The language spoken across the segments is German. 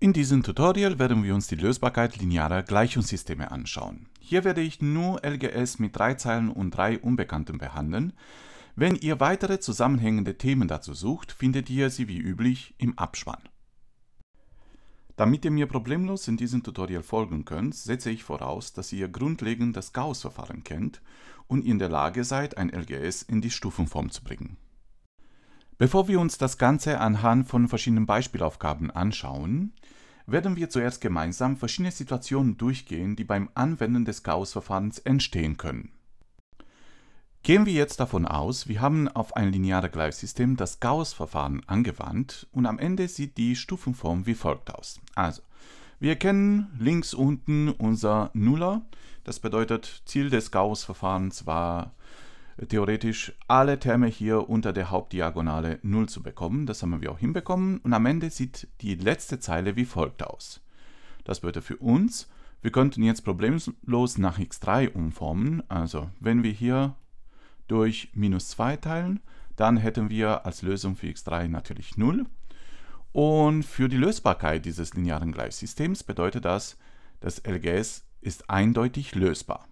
In diesem Tutorial werden wir uns die Lösbarkeit linearer Gleichungssysteme anschauen. Hier werde ich nur LGS mit drei Zeilen und drei Unbekannten behandeln. Wenn ihr weitere zusammenhängende Themen dazu sucht, findet ihr sie wie üblich im Abspann. Damit ihr mir problemlos in diesem Tutorial folgen könnt, setze ich voraus, dass ihr grundlegend das Gauss-Verfahren kennt und in der Lage seid, ein LGS in die Stufenform zu bringen. Bevor wir uns das Ganze anhand von verschiedenen Beispielaufgaben anschauen, werden wir zuerst gemeinsam verschiedene Situationen durchgehen, die beim Anwenden des Gauss-Verfahrens entstehen können. Gehen wir jetzt davon aus, wir haben auf ein lineares Gleichsystem das Gauss-Verfahren angewandt und am Ende sieht die Stufenform wie folgt aus. Also, wir erkennen links unten unser Nuller, das bedeutet Ziel des Gauss-Verfahrens war theoretisch alle Terme hier unter der Hauptdiagonale 0 zu bekommen. Das haben wir auch hinbekommen. Und am Ende sieht die letzte Zeile wie folgt aus. Das bedeutet für uns, wir könnten jetzt problemlos nach x3 umformen. Also wenn wir hier durch minus 2 teilen, dann hätten wir als Lösung für x3 natürlich 0. Und für die Lösbarkeit dieses linearen Gleichsystems bedeutet das, das LGS ist eindeutig lösbar.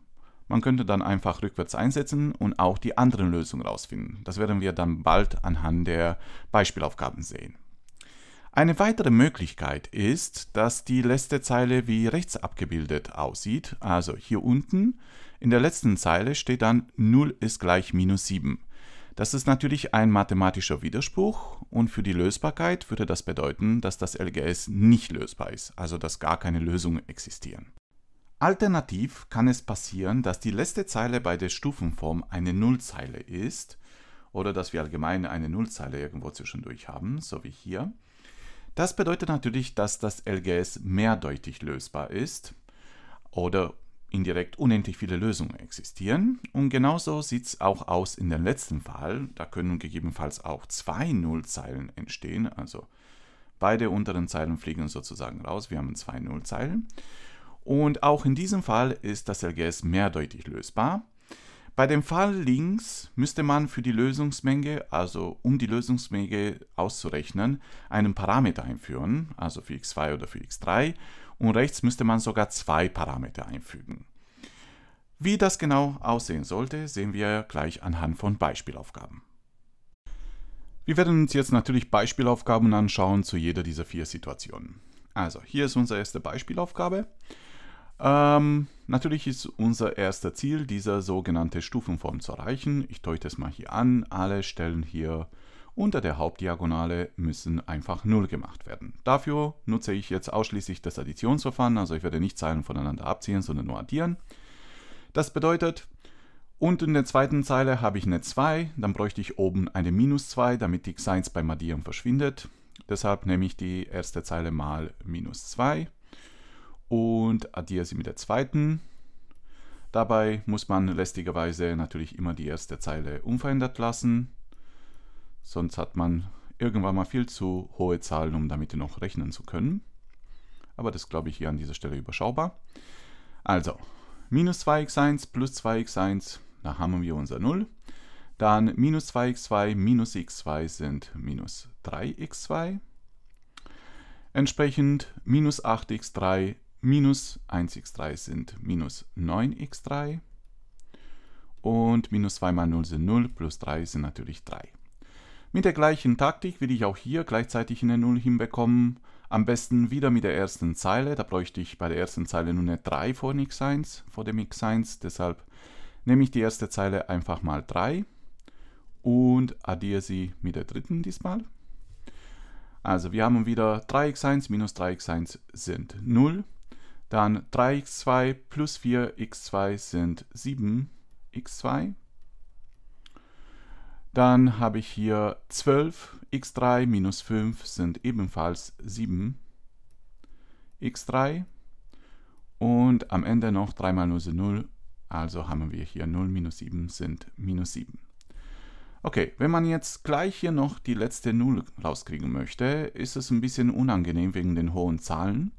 Man könnte dann einfach rückwärts einsetzen und auch die anderen Lösungen rausfinden. Das werden wir dann bald anhand der Beispielaufgaben sehen. Eine weitere Möglichkeit ist, dass die letzte Zeile wie rechts abgebildet aussieht. Also hier unten in der letzten Zeile steht dann 0 ist gleich minus 7. Das ist natürlich ein mathematischer Widerspruch und für die Lösbarkeit würde das bedeuten, dass das LGS nicht lösbar ist, also dass gar keine Lösungen existieren. Alternativ kann es passieren, dass die letzte Zeile bei der Stufenform eine Nullzeile ist oder dass wir allgemein eine Nullzeile irgendwo zwischendurch haben, so wie hier. Das bedeutet natürlich, dass das LGS mehrdeutig lösbar ist oder indirekt unendlich viele Lösungen existieren. Und genauso sieht es auch aus in dem letzten Fall. Da können gegebenenfalls auch zwei Nullzeilen entstehen. Also beide unteren Zeilen fliegen sozusagen raus. Wir haben zwei Nullzeilen. Und auch in diesem Fall ist das LGS mehrdeutig lösbar. Bei dem Fall links müsste man für die Lösungsmenge, also um die Lösungsmenge auszurechnen, einen Parameter einführen, also für x2 oder für x3. Und rechts müsste man sogar zwei Parameter einfügen. Wie das genau aussehen sollte, sehen wir gleich anhand von Beispielaufgaben. Wir werden uns jetzt natürlich Beispielaufgaben anschauen zu jeder dieser vier Situationen. Also hier ist unsere erste Beispielaufgabe. Ähm, natürlich ist unser erster Ziel, diese sogenannte Stufenform zu erreichen. Ich deute es mal hier an. Alle Stellen hier unter der Hauptdiagonale müssen einfach 0 gemacht werden. Dafür nutze ich jetzt ausschließlich das Additionsverfahren, also ich werde nicht Zeilen voneinander abziehen, sondern nur addieren. Das bedeutet, unten in der zweiten Zeile habe ich eine 2, dann bräuchte ich oben eine minus 2, damit die 1 beim Addieren verschwindet. Deshalb nehme ich die erste Zeile mal minus 2 und addiere sie mit der zweiten. Dabei muss man lästigerweise natürlich immer die erste Zeile unverändert lassen, sonst hat man irgendwann mal viel zu hohe Zahlen, um damit noch rechnen zu können. Aber das glaube ich hier an dieser Stelle überschaubar. Also, minus 2x1 plus 2x1, da haben wir unser 0. Dann minus 2x2 minus x2 sind minus 3x2. Entsprechend minus 8x3 minus 1x3 sind minus 9x3 und minus 2 mal 0 sind 0, plus 3 sind natürlich 3. Mit der gleichen Taktik will ich auch hier gleichzeitig eine 0 hinbekommen. Am besten wieder mit der ersten Zeile, da bräuchte ich bei der ersten Zeile nur eine 3 vor x1, vor dem x1, deshalb nehme ich die erste Zeile einfach mal 3 und addiere sie mit der dritten diesmal. Also wir haben wieder 3x1 minus 3x1 sind 0 dann 3x2 plus 4x2 sind 7x2. Dann habe ich hier 12x3 minus 5 sind ebenfalls 7x3. Und am Ende noch 3 mal 0 sind 0, also haben wir hier 0 minus 7 sind minus 7. Okay, wenn man jetzt gleich hier noch die letzte 0 rauskriegen möchte, ist es ein bisschen unangenehm wegen den hohen Zahlen.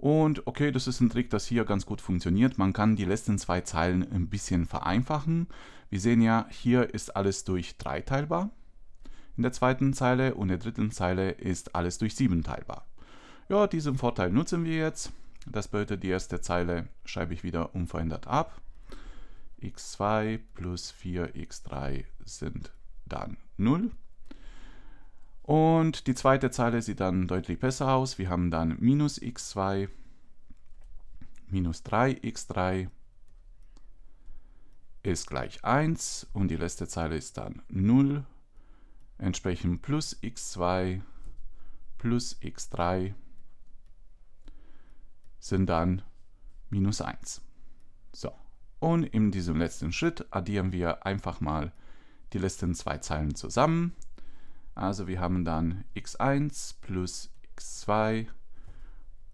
Und okay, das ist ein Trick, das hier ganz gut funktioniert. Man kann die letzten zwei Zeilen ein bisschen vereinfachen. Wir sehen ja, hier ist alles durch 3 teilbar in der zweiten Zeile und in der dritten Zeile ist alles durch 7 teilbar. Ja, diesen Vorteil nutzen wir jetzt. Das bedeutet, die erste Zeile schreibe ich wieder unverändert ab. x2 plus 4x3 sind dann 0. Und die zweite Zeile sieht dann deutlich besser aus. Wir haben dann minus x2, minus 3x3 ist gleich 1 und die letzte Zeile ist dann 0, entsprechend plus x2 plus x3 sind dann minus 1. So, und in diesem letzten Schritt addieren wir einfach mal die letzten zwei Zeilen zusammen. Also wir haben dann x1 plus x2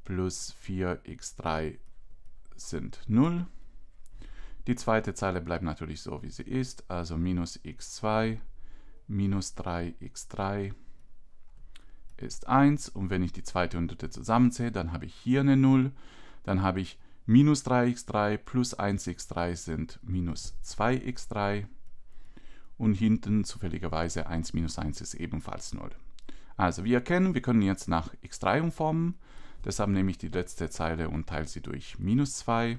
plus 4x3 sind 0. Die zweite Zeile bleibt natürlich so, wie sie ist, also minus x2 minus 3x3 ist 1. Und wenn ich die zweite und dritte zusammenzähle, dann habe ich hier eine 0. Dann habe ich minus 3x3 plus 1x3 sind minus 2x3 und hinten zufälligerweise 1 minus 1 ist ebenfalls 0. Also wir erkennen, wir können jetzt nach x3 umformen, deshalb nehme ich die letzte Zeile und teile sie durch minus 2.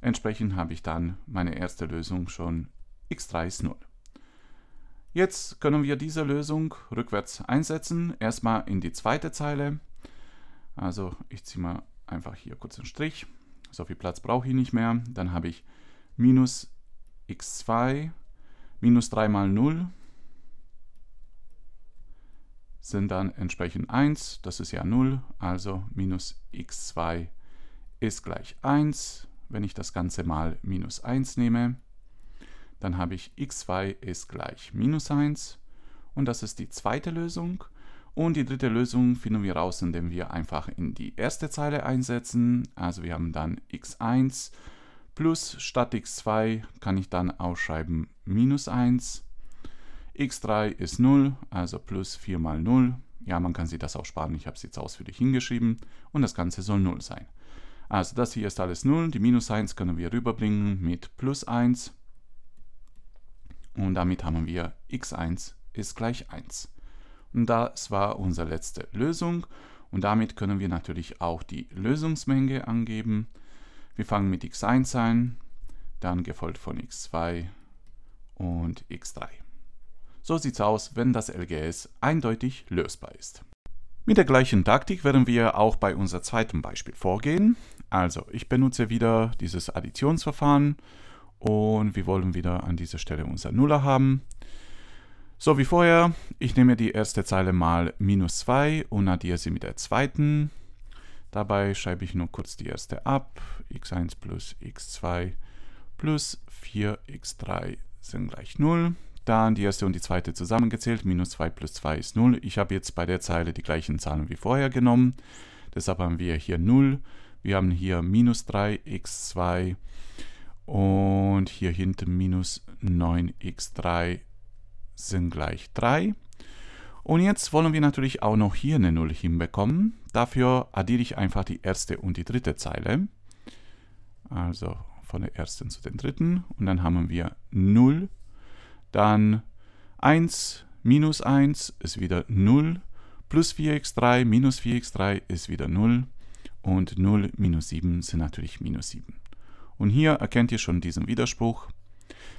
Entsprechend habe ich dann meine erste Lösung schon x3 ist 0. Jetzt können wir diese Lösung rückwärts einsetzen, erstmal in die zweite Zeile. Also ich ziehe mal einfach hier kurz einen Strich, so viel Platz brauche ich nicht mehr. Dann habe ich minus x2 Minus 3 mal 0 sind dann entsprechend 1, das ist ja 0, also minus x2 ist gleich 1. Wenn ich das Ganze mal minus 1 nehme, dann habe ich x2 ist gleich minus 1 und das ist die zweite Lösung. Und die dritte Lösung finden wir raus, indem wir einfach in die erste Zeile einsetzen. Also wir haben dann x1 Plus statt x2 kann ich dann ausschreiben minus 1. x3 ist 0, also plus 4 mal 0. Ja, man kann sich das auch sparen, ich habe es jetzt ausführlich hingeschrieben. Und das Ganze soll 0 sein. Also das hier ist alles 0, die minus 1 können wir rüberbringen mit plus 1. Und damit haben wir x1 ist gleich 1. Und das war unsere letzte Lösung. Und damit können wir natürlich auch die Lösungsmenge angeben. Wir fangen mit x1 an, dann gefolgt von x2 und x3. So sieht's aus, wenn das LGS eindeutig lösbar ist. Mit der gleichen Taktik werden wir auch bei unser zweitem Beispiel vorgehen. Also ich benutze wieder dieses Additionsverfahren und wir wollen wieder an dieser Stelle unser Nuller haben. So wie vorher, ich nehme die erste Zeile mal minus 2 und addiere sie mit der zweiten Dabei schreibe ich nur kurz die erste ab. x1 plus x2 plus 4x3 sind gleich 0. Dann die erste und die zweite zusammengezählt. Minus 2 plus 2 ist 0. Ich habe jetzt bei der Zeile die gleichen Zahlen wie vorher genommen. Deshalb haben wir hier 0. Wir haben hier minus 3x2 und hier hinten minus 9x3 sind gleich 3. Und jetzt wollen wir natürlich auch noch hier eine 0 hinbekommen. Dafür addiere ich einfach die erste und die dritte Zeile. Also von der ersten zu den dritten. Und dann haben wir 0. Dann 1 minus 1 ist wieder 0. Plus 4x3 minus 4x3 ist wieder 0. Und 0 minus 7 sind natürlich minus 7. Und hier erkennt ihr schon diesen Widerspruch.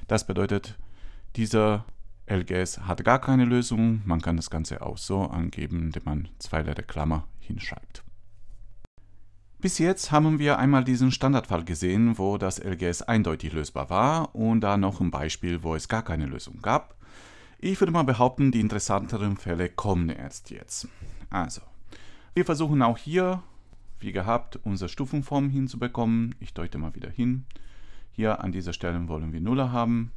Das bedeutet, dieser LGS hat gar keine Lösung, man kann das Ganze auch so angeben, indem man zwei leere Klammer hinschreibt. Bis jetzt haben wir einmal diesen Standardfall gesehen, wo das LGS eindeutig lösbar war und da noch ein Beispiel, wo es gar keine Lösung gab. Ich würde mal behaupten, die interessanteren Fälle kommen erst jetzt. Also, wir versuchen auch hier, wie gehabt, unsere Stufenform hinzubekommen. Ich deute mal wieder hin. Hier an dieser Stelle wollen wir Nuller haben.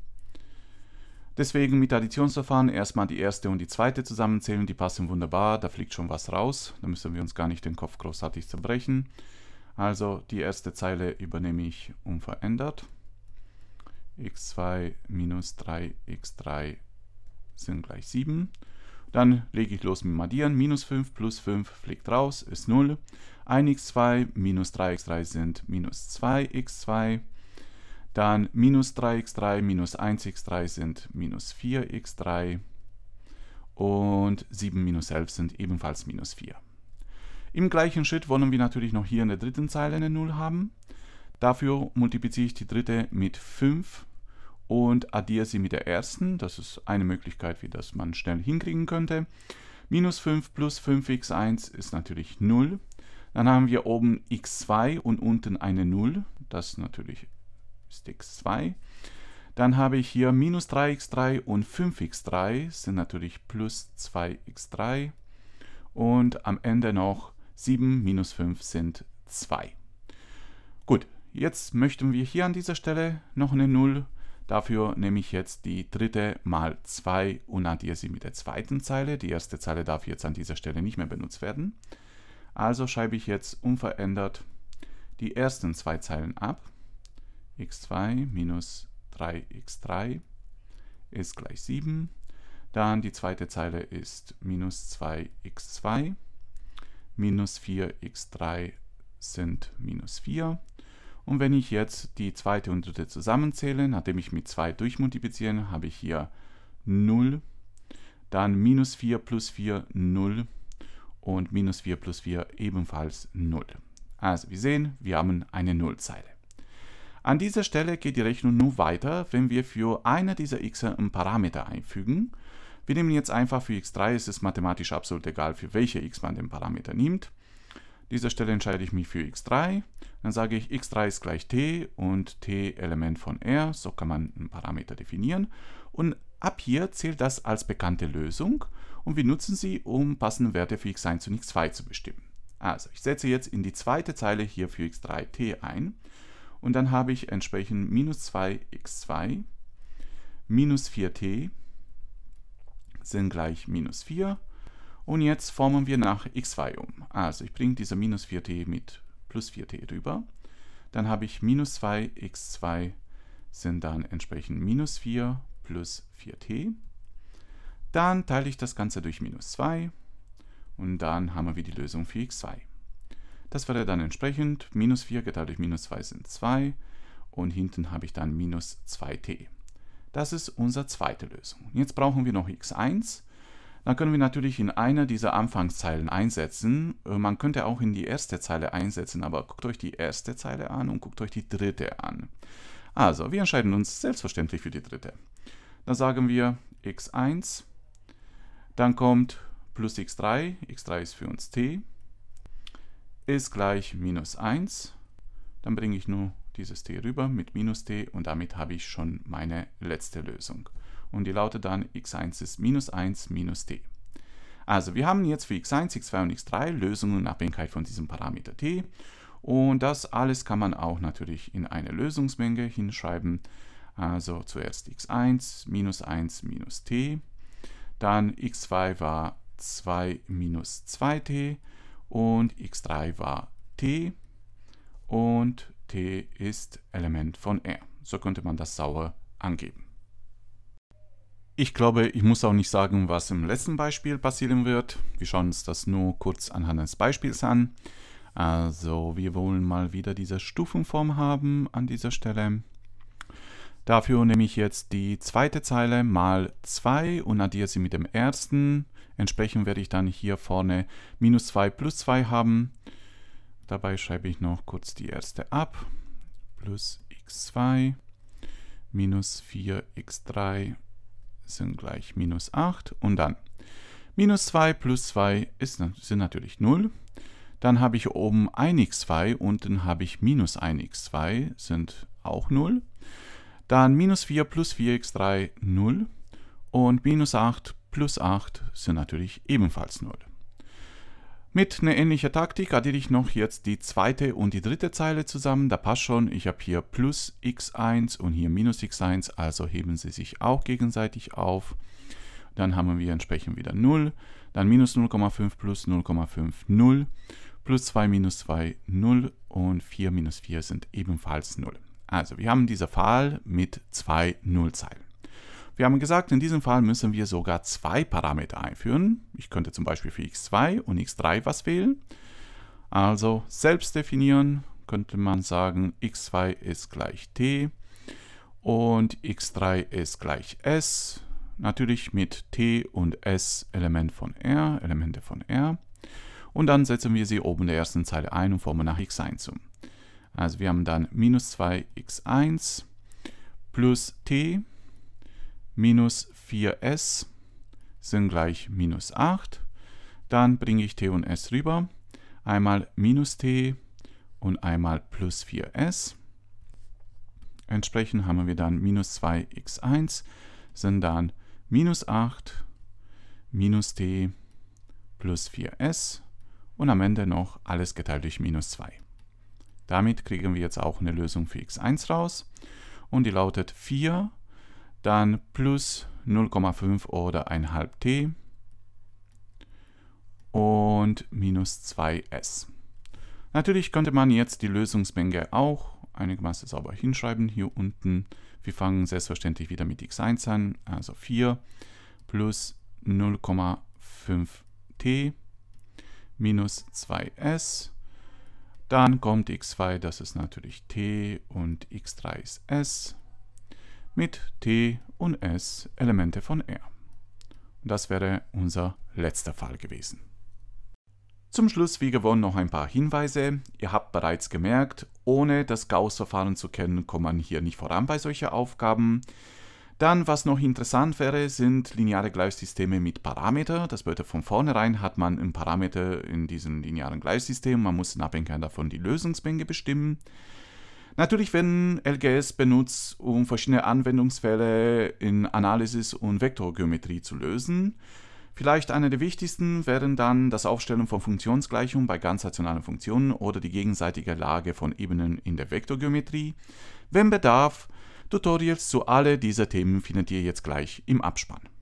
Deswegen mit Additionsverfahren erstmal die erste und die zweite zusammenzählen, die passen wunderbar, da fliegt schon was raus, da müssen wir uns gar nicht den Kopf großartig zerbrechen. Also die erste Zeile übernehme ich unverändert. x2 minus 3x3 sind gleich 7. Dann lege ich los mit dem Addieren. Minus 5 plus 5 fliegt raus, ist 0. 1x2 minus 3x3 sind minus 2x2. Dann minus 3x3 minus 1x3 sind minus 4x3 und 7 minus 11 sind ebenfalls minus 4. Im gleichen Schritt wollen wir natürlich noch hier in der dritten Zeile eine 0 haben. Dafür multipliziere ich die dritte mit 5 und addiere sie mit der ersten. Das ist eine Möglichkeit, wie das man schnell hinkriegen könnte. Minus 5 plus 5x1 ist natürlich 0. Dann haben wir oben x2 und unten eine 0. Das ist natürlich Sticks 2. Dann habe ich hier minus 3x3 und 5x3 sind natürlich plus 2x3. Und am Ende noch 7 minus 5 sind 2. Gut, jetzt möchten wir hier an dieser Stelle noch eine 0. Dafür nehme ich jetzt die dritte mal 2 und addiere sie mit der zweiten Zeile. Die erste Zeile darf jetzt an dieser Stelle nicht mehr benutzt werden. Also schreibe ich jetzt unverändert die ersten zwei Zeilen ab x2 minus 3x3 ist gleich 7. Dann die zweite Zeile ist minus 2x2. Minus 4x3 sind minus 4. Und wenn ich jetzt die zweite und dritte zusammenzähle, nachdem ich mit 2 durchmultiplizieren, habe ich hier 0. Dann minus 4 plus 4, 0. Und minus 4 plus 4 ebenfalls 0. Also wir sehen, wir haben eine Nullzeile. An dieser Stelle geht die Rechnung nun weiter, wenn wir für eine dieser x einen Parameter einfügen. Wir nehmen jetzt einfach für x3, es ist mathematisch absolut egal, für welche x man den Parameter nimmt. An dieser Stelle entscheide ich mich für x3. Dann sage ich, x3 ist gleich t und t Element von r. So kann man einen Parameter definieren. Und ab hier zählt das als bekannte Lösung und wir nutzen sie, um passende Werte für x1 und x2 zu bestimmen. Also, ich setze jetzt in die zweite Zeile hier für x3 t ein. Und dann habe ich entsprechend minus 2x2 minus 4t sind gleich minus 4. Und jetzt formen wir nach x2 um. Also ich bringe diese minus 4t mit plus 4t rüber. Dann habe ich minus 2x2 sind dann entsprechend minus 4 plus 4t. Dann teile ich das Ganze durch minus 2 und dann haben wir die Lösung für x2. Das wäre dann entsprechend minus 4 geteilt durch minus 2 sind 2 und hinten habe ich dann minus 2t. Das ist unsere zweite Lösung. Jetzt brauchen wir noch x1. Dann können wir natürlich in einer dieser Anfangszeilen einsetzen. Äh, man könnte auch in die erste Zeile einsetzen, aber guckt euch die erste Zeile an und guckt euch die dritte an. Also, wir entscheiden uns selbstverständlich für die dritte. Dann sagen wir x1, dann kommt plus x3, x3 ist für uns t, ist gleich minus 1. Dann bringe ich nur dieses t rüber mit minus t und damit habe ich schon meine letzte Lösung. Und die lautet dann x1 ist minus 1 minus t. Also wir haben jetzt für x1, x2 und x3 Lösungen in Abhängigkeit von diesem Parameter t. Und das alles kann man auch natürlich in eine Lösungsmenge hinschreiben. Also zuerst x1 minus 1 minus t. Dann x2 war 2 minus 2t und x3 war t und t ist Element von R. So könnte man das sauer angeben. Ich glaube, ich muss auch nicht sagen, was im letzten Beispiel passieren wird. Wir schauen uns das nur kurz anhand des Beispiels an. Also wir wollen mal wieder diese Stufenform haben an dieser Stelle. Dafür nehme ich jetzt die zweite Zeile mal 2 und addiere sie mit dem ersten. Entsprechend werde ich dann hier vorne minus 2 plus 2 haben. Dabei schreibe ich noch kurz die erste ab. Plus x2 minus 4x3 sind gleich minus 8 und dann minus 2 plus 2 ist, sind natürlich 0. Dann habe ich oben 1x2, unten habe ich minus 1x2, sind auch 0. Dann minus 4 plus 4x3, 0. Und minus 8 plus 8 sind natürlich ebenfalls 0. Mit einer ähnlichen Taktik addiere ich noch jetzt die zweite und die dritte Zeile zusammen. Da passt schon, ich habe hier plus x1 und hier minus x1, also heben sie sich auch gegenseitig auf. Dann haben wir entsprechend wieder 0, dann minus 0,5 plus 0,5 0, plus 2 minus 2 0 und 4 minus 4 sind ebenfalls 0. Also wir haben diese Fall mit zwei Nullzeilen. Wir haben gesagt, in diesem Fall müssen wir sogar zwei Parameter einführen. Ich könnte zum Beispiel für x2 und x3 was wählen. Also selbst definieren könnte man sagen, x2 ist gleich t und x3 ist gleich s. Natürlich mit t und s Element von r, Elemente von r. Und dann setzen wir sie oben der ersten Zeile ein und formen nach x1 um. Also wir haben dann minus 2x1 plus t minus 4s sind gleich minus 8. Dann bringe ich t und s rüber. Einmal minus t und einmal plus 4s. Entsprechend haben wir dann minus 2x1 sind dann minus 8 minus t plus 4s und am Ende noch alles geteilt durch minus 2. Damit kriegen wir jetzt auch eine Lösung für x1 raus und die lautet 4 dann plus 0,5 oder 1,5 t und minus 2s. Natürlich könnte man jetzt die Lösungsmenge auch einigermaßen sauber hinschreiben hier unten. Wir fangen selbstverständlich wieder mit x1 an, also 4 plus 0,5t minus 2s. Dann kommt x2, das ist natürlich t und x3 ist s mit T und S Elemente von R. Und das wäre unser letzter Fall gewesen. Zum Schluss wie gewonnen noch ein paar Hinweise. Ihr habt bereits gemerkt, ohne das Gauss-Verfahren zu kennen, kommt man hier nicht voran bei solchen Aufgaben. Dann, was noch interessant wäre, sind lineare Gleichsysteme mit Parameter. Das bedeutet, von vornherein hat man einen Parameter in diesem linearen Gleichsystem. Man muss in Abhängigkeit davon die Lösungsmenge bestimmen. Natürlich werden LGS benutzt, um verschiedene Anwendungsfälle in Analysis und Vektorgeometrie zu lösen. Vielleicht eine der wichtigsten wären dann das Aufstellen von Funktionsgleichungen bei ganzrationalen Funktionen oder die gegenseitige Lage von Ebenen in der Vektorgeometrie. Wenn Bedarf, Tutorials zu alle dieser Themen findet ihr jetzt gleich im Abspann.